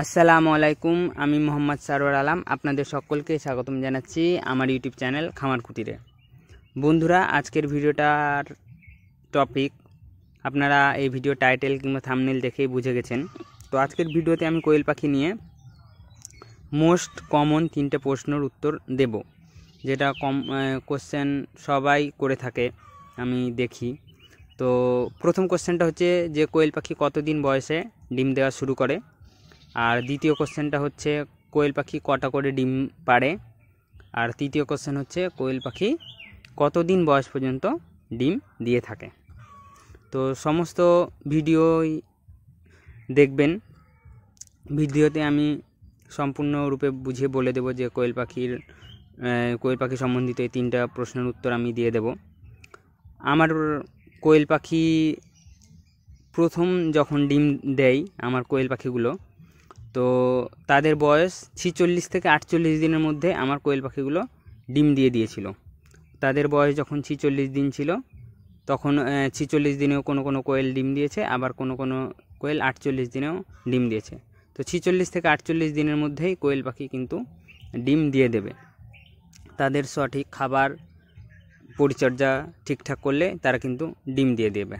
আসসালামু আলাইকুম আমি মোহাম্মদ সারোয়ার আলাম আপনাদের সকলকে স্বাগতম জানাচ্ছি আমার ইউটিউব চ্যানেল খামার কুটিরে বন্ধুরা আজকের ভিডিওটার টপিক আপনারা এই ভিডিও টাইটেল কিংবা থামনেল দেখেই বুঝে গেছেন তো আজকের ভিডিওতে আমি কোয়েল পাখি নিয়ে মোস্ট কমন তিনটে প্রশ্নের উত্তর দেব যেটা কম কোশ্চেন সবাই করে থাকে আমি দেখি তো প্রথম কোশ্চেনটা হচ্ছে যে কোয়েল পাখি কতদিন বয়সে ডিম দেওয়া শুরু করে আর দ্বিতীয় কোশ্চেনটা হচ্ছে কোয়েল পাখি কটা করে ডিম পারে আর তৃতীয় কোশ্চেন হচ্ছে কোয়েল পাখি কতদিন বয়স পর্যন্ত ডিম দিয়ে থাকে তো সমস্ত ভিডিওই দেখবেন ভিডিওতে আমি সম্পূর্ণরূপে বুঝিয়ে বলে দেব যে কোয়েল পাখির কোয়েল পাখি সম্বন্ধিত এই তিনটা প্রশ্নের উত্তর আমি দিয়ে দেব আমার কোয়েল পাখি প্রথম যখন ডিম দেয় আমার কোয়েল পাখিগুলো তো তাদের বয়স ছিচল্লিশ থেকে আটচল্লিশ দিনের মধ্যে আমার কোয়েল পাখিগুলো ডিম দিয়ে দিয়েছিল তাদের বয়স যখন ছিচল্লিশ দিন ছিল তখন ছিচল্লিশ দিনেও কোনো কোনো কোয়েল ডিম দিয়েছে আবার কোনো কোনো কোয়েল আটচল্লিশ দিনেও ডিম দিয়েছে তো ছিচল্লিশ থেকে আটচল্লিশ দিনের মধ্যেই কোয়েল পাখি কিন্তু ডিম দিয়ে দেবে তাদের সঠিক খাবার পরিচর্যা ঠিকঠাক করলে তারা কিন্তু ডিম দিয়ে দেবে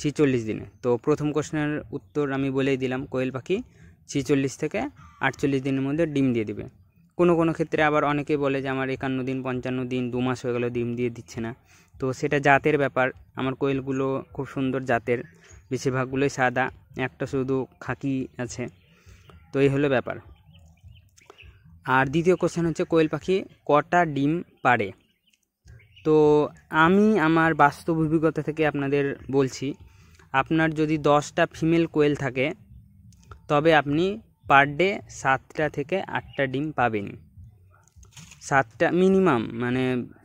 ছিচল্লিশ দিনে তো প্রথম কোশ্চেনের উত্তর আমি বলেই দিলাম কোয়েল পাখি ছিচল্লিশ থেকে আটচল্লিশ দিনের মধ্যে ডিম দিয়ে দেবে কোনো কোনো ক্ষেত্রে আবার অনেকে বলে যে আমার একান্ন দিন পঞ্চান্ন দিন দু মাস হয়ে গেলো ডিম দিয়ে দিচ্ছে না তো সেটা জাতের ব্যাপার আমার কোয়েলগুলো খুব সুন্দর জাতের বেশিরভাগগুলোই সাদা একটা শুধু খাকি আছে তো এই হলো ব্যাপার আর দ্বিতীয় কোশ্চেন হচ্ছে কোয়েল পাখি কটা ডিম পারে তো আমি আমার বাস্তব অভিজ্ঞতা থেকে আপনাদের বলছি আপনার যদি দশটা ফিমেল কোয়েল থাকে তবে আপনি পার ডে সাতটা থেকে আটটা ডিম পাবেন সাতটা মিনিমাম মানে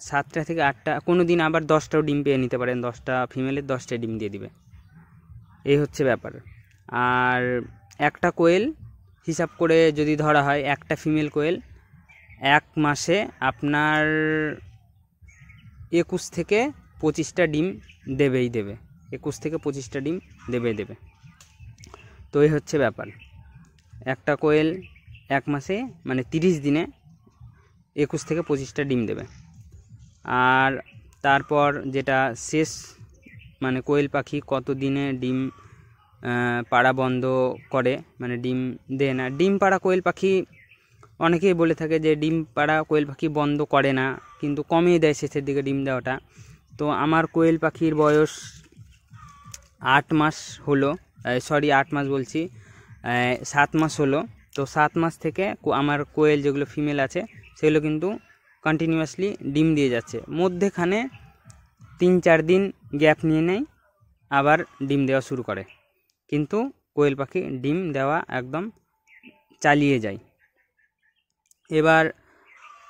সাতটা থেকে আটটা কোনো দিন আবার দশটাও ডিম পেয়ে নিতে পারেন দশটা ফিমেলের দশটা ডিম দিয়ে দিবে এই হচ্ছে ব্যাপার আর একটা কোয়েল হিসাব করে যদি ধরা হয় একটা ফিমেল কোয়েল এক মাসে আপনার একুশ থেকে পঁচিশটা ডিম দেবেই দেবে একুশ থেকে পঁচিশটা ডিম দেবেই দেবে তো এই হচ্ছে ব্যাপার একটা কোয়েল এক মাসে মানে তিরিশ দিনে একুশ থেকে পঁচিশটা ডিম দেবে আর তারপর যেটা শেষ মানে কোয়েল পাখি কত দিনে ডিম পাড়া বন্ধ করে মানে ডিম দেয় না ডিম পাড়া কোয়েল পাখি অনেকেই বলে থাকে যে ডিম পাড়া কোয়েল পাখি বন্ধ করে না কিন্তু কমিয়ে দেয় শেষের দিকে ডিম দেওয়াটা তো আমার কোয়েল পাখির বয়স আট মাস হলো সরি আট মাস বলছি সাত মাস হলো তো সাত মাস থেকে আমার কোয়েল যেগুলো ফিমেল আছে সেগুলো কিন্তু কন্টিনিউয়াসলি ডিম দিয়ে যাচ্ছে মধ্যেখানে তিন চার দিন গ্যাপ নিয়ে নেয় আবার ডিম দেওয়া শুরু করে কিন্তু কোয়েল পাখি ডিম দেওয়া একদম চালিয়ে যায় এবার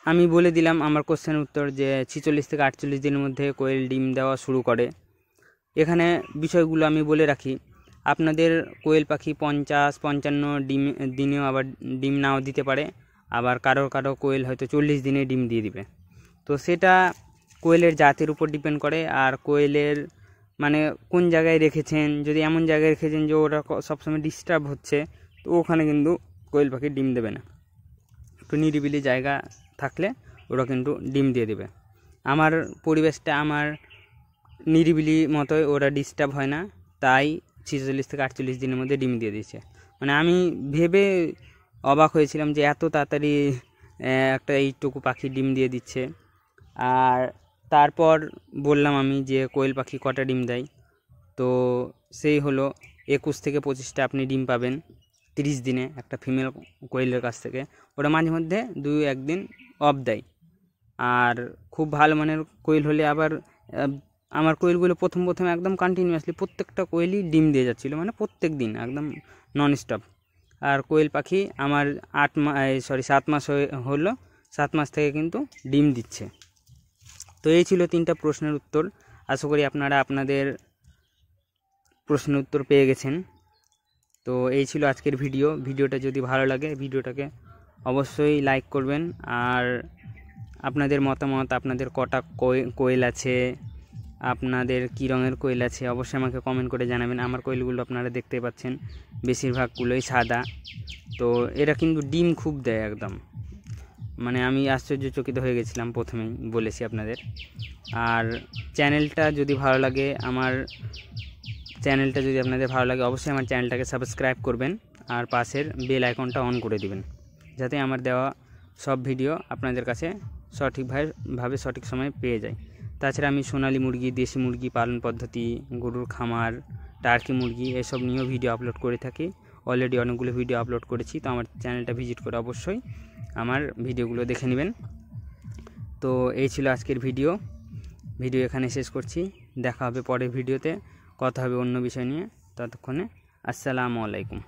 আমি বলে দিলাম আমার কোশ্চেনের উত্তর যে ছিচল্লিশ থেকে আটচল্লিশ দিনের মধ্যে কোয়েল ডিম দেওয়া শুরু করে এখানে বিষয়গুলো আমি বলে রাখি আপনাদের কোয়েল পাখি পঞ্চাশ পঞ্চান্ন ডিম দিনেও আবার ডিম নাও দিতে পারে আবার কারো কারো কোয়েল হয়তো চল্লিশ দিনে ডিম দিয়ে দিবে তো সেটা কোয়েলের জাতের উপর ডিপেন্ড করে আর কোয়েলের মানে কোন জায়গায় রেখেছেন যদি এমন জায়গায় রেখেছেন যে ওরা সবসময় ডিস্টার্ব হচ্ছে তো ওখানে কিন্তু কোয়েল পাখি ডিম দেবে না একটু নিরিবিলি জায়গা থাকলে ওরা কিন্তু ডিম দিয়ে দেবে আমার পরিবেশটা আমার নিরিবিলি মতোই ওরা ডিস্টার্ব হয় না তাই ছেচল্লিশ থেকে আটচল্লিশ দিনের মধ্যে ডিম দিয়ে দিয়েছে মানে আমি ভেবে অবাক হয়েছিলাম যে এত তাড়াতাড়ি একটা এইটুকু পাখি ডিম দিয়ে দিচ্ছে আর তারপর বললাম আমি যে কোয়েল পাখি কটা ডিম দেয় তো সেই হলো একুশ থেকে পঁচিশটা আপনি ডিম পাবেন তিরিশ দিনে একটা ফিমেল কোয়েলের কাছ থেকে ওরা মাঝে মধ্যে দুই একদিন অফ দেয় আর খুব ভালো মানের কোয়েল হলে আবার আমার কোয়েলগুলো প্রথম প্রথম একদম কন্টিনিউয়াসলি প্রত্যেকটা কোয়েলই ডিম দিয়ে যাচ্ছিলো মানে প্রত্যেক দিন একদম নন স্টপ আর কোয়েল পাখি আমার আট মা সরি সাত মাস হলো সাত মাস থেকে কিন্তু ডিম দিচ্ছে তো এই ছিল তিনটা প্রশ্নের উত্তর আশা করি আপনারা আপনাদের প্রশ্নের উত্তর পেয়ে গেছেন তো এই ছিল আজকের ভিডিও ভিডিওটা যদি ভালো লাগে ভিডিওটাকে অবশ্যই লাইক করবেন আর আপনাদের মতামত আপনাদের কটা কোয়েল আছে আপনাদের কী রঙের কোয়েল আছে অবশ্যই আমাকে কমেন্ট করে জানাবেন আমার কোয়েলগুলো আপনারা দেখতে পাচ্ছেন বেশিরভাগগুলোই সাদা তো এরা কিন্তু ডিম খুব দেয় একদম মানে আমি আশ্চর্যচকিত হয়ে গেছিলাম প্রথমেই বলেছি আপনাদের আর চ্যানেলটা যদি ভালো লাগে আমার চ্যানেলটা যদি আপনাদের ভালো লাগে অবশ্যই আমার চ্যানেলটাকে সাবস্ক্রাইব করবেন আর পাশের বেল আইকনটা অন করে দিবেন যাতে আমার দেওয়া সব ভিডিও আপনাদের কাছে সঠিকভাবে সঠিক সময়ে পেয়ে যায় তাছাড়া আমি সোনালি মুরগি দেশি মুরগি পালন পদ্ধতি গরুর খামার টার্কি মুরগি এসব নিয়েও ভিডিও আপলোড করে থাকি অলরেডি অনেকগুলো ভিডিও আপলোড করেছি তো আমার চ্যানেলটা ভিজিট করে অবশ্যই আমার ভিডিওগুলো দেখে নেবেন তো এই ছিল আজকের ভিডিও ভিডিও এখানে শেষ করছি দেখা হবে পরের ভিডিওতে কথা হবে অন্য বিষয় নিয়ে ততক্ষণে আসসালামু আলাইকুম